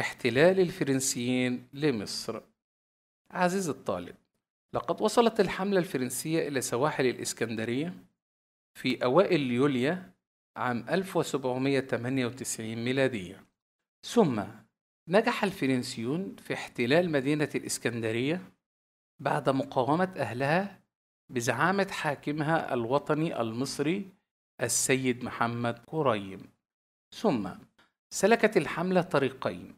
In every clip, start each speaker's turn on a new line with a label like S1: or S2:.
S1: احتلال الفرنسيين لمصر عزيز الطالب لقد وصلت الحملة الفرنسية إلى سواحل الإسكندرية في أوائل يوليو عام 1798 ميلادية ثم نجح الفرنسيون في احتلال مدينة الإسكندرية بعد مقاومة أهلها بزعامة حاكمها الوطني المصري السيد محمد قريم ثم سلكت الحملة طريقين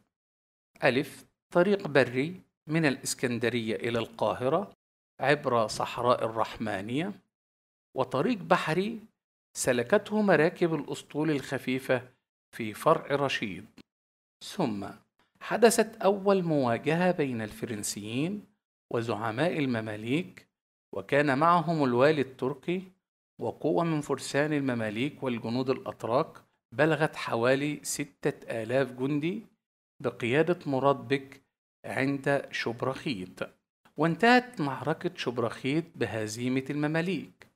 S1: ألف طريق بري من الإسكندرية إلى القاهرة عبر صحراء الرحمانية وطريق بحري سلكته مراكب الأسطول الخفيفة في فرع رشيد ثم حدثت أول مواجهة بين الفرنسيين وزعماء المماليك وكان معهم الوالي التركي وقوة من فرسان المماليك والجنود الأتراك بلغت حوالي ستة آلاف جندي بقيادة مراد بك عند شبرخيت وانتهت معركة شبرخيت بهزيمة المماليك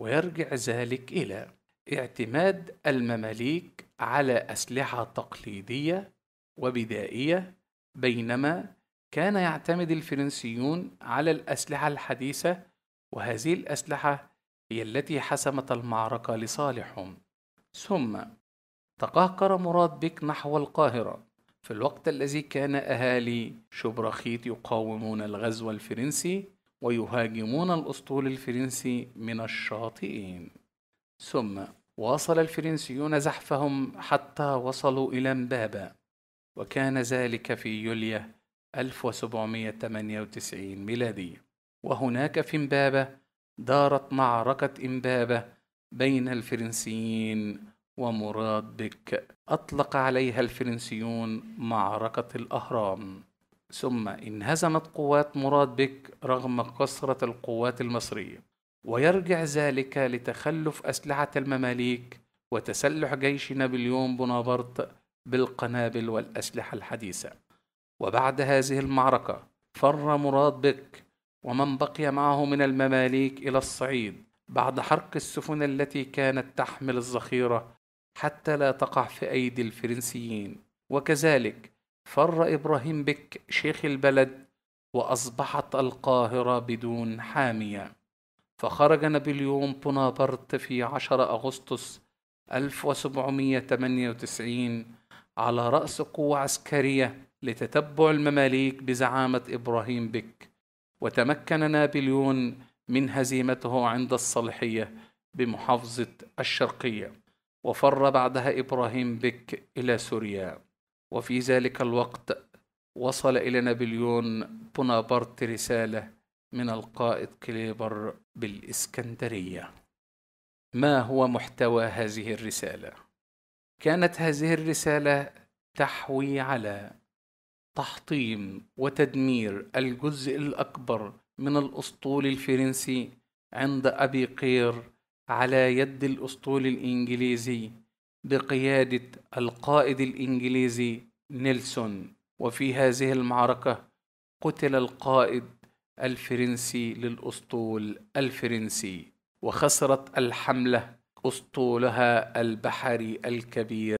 S1: ويرجع ذلك إلى اعتماد المماليك على أسلحة تقليدية وبدائية بينما كان يعتمد الفرنسيون على الأسلحة الحديثة وهذه الأسلحة هي التي حسمت المعركة لصالحهم ثم تقهقر مراد بك نحو القاهرة في الوقت الذي كان أهالي شبرخيت يقاومون الغزو الفرنسي ويهاجمون الأسطول الفرنسي من الشاطئين ثم واصل الفرنسيون زحفهم حتى وصلوا إلى مبابا وكان ذلك في يوليا 1798 ميلادي وهناك في إمبابة دارت معركة إمبابة بين الفرنسيين ومراد بك أطلق عليها الفرنسيون معركة الأهرام ثم انهزمت قوات مراد بك رغم كثرة القوات المصرية ويرجع ذلك لتخلف أسلحة المماليك وتسلح جيش نابليون بونابرت بالقنابل والأسلحة الحديثة وبعد هذه المعركة فر مراد بك ومن بقي معه من المماليك إلى الصعيد بعد حرق السفن التي كانت تحمل الذخيرة حتى لا تقع في أيدي الفرنسيين وكذلك فر إبراهيم بك شيخ البلد وأصبحت القاهرة بدون حامية فخرج نابليون بونابرت في 10 أغسطس 1798 على رأس قوة عسكرية لتتبع المماليك بزعامة إبراهيم بك وتمكن نابليون من هزيمته عند الصلحية بمحافظة الشرقية وفر بعدها إبراهيم بك إلى سوريا وفي ذلك الوقت وصل إلى نابليون بونابرت رسالة من القائد كليبر بالإسكندرية ما هو محتوى هذه الرسالة؟ كانت هذه الرسالة تحوي على تحطيم وتدمير الجزء الأكبر من الأسطول الفرنسي عند أبي قير على يد الأسطول الإنجليزي بقيادة القائد الإنجليزي نيلسون وفي هذه المعركة قتل القائد الفرنسي للأسطول الفرنسي وخسرت الحملة أسطولها البحري الكبير